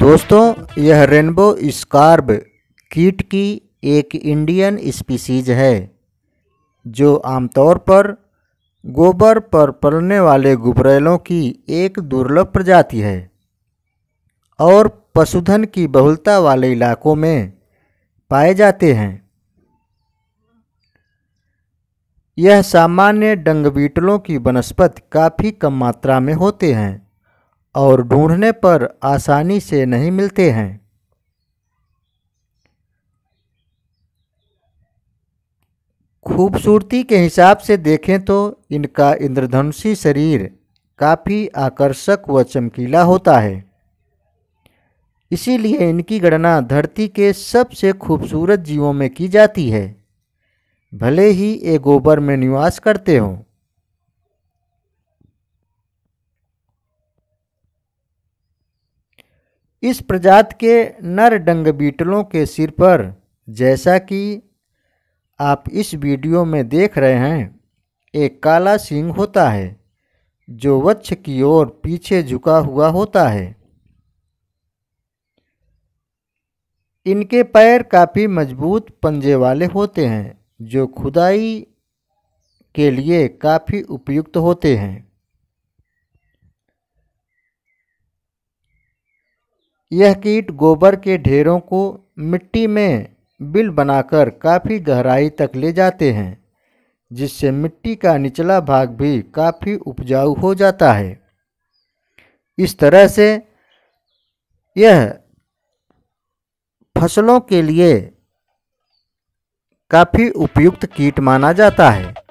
दोस्तों यह रेनबो स्कार्ब कीट की एक इंडियन स्पीसीज है जो आमतौर पर गोबर पर पलने वाले गुबरेलों की एक दुर्लभ प्रजाति है और पशुधन की बहुलता वाले इलाकों में पाए जाते हैं यह सामान्य डंगबीटलों की वनस्पत काफ़ी कम मात्रा में होते हैं और ढूंढने पर आसानी से नहीं मिलते हैं खूबसूरती के हिसाब से देखें तो इनका इंद्रधनुषी शरीर काफ़ी आकर्षक व चमकीला होता है इसीलिए इनकी गणना धरती के सबसे खूबसूरत जीवों में की जाती है भले ही ये गोबर में निवास करते हों इस प्रजाति के नर डंग बीटलों के सिर पर जैसा कि आप इस वीडियो में देख रहे हैं एक काला सिंह होता है जो वच्छ की ओर पीछे झुका हुआ होता है इनके पैर काफ़ी मजबूत पंजे वाले होते हैं जो खुदाई के लिए काफ़ी उपयुक्त होते हैं यह कीट गोबर के ढेरों को मिट्टी में बिल बनाकर काफ़ी गहराई तक ले जाते हैं जिससे मिट्टी का निचला भाग भी काफ़ी उपजाऊ हो जाता है इस तरह से यह फसलों के लिए काफ़ी उपयुक्त कीट माना जाता है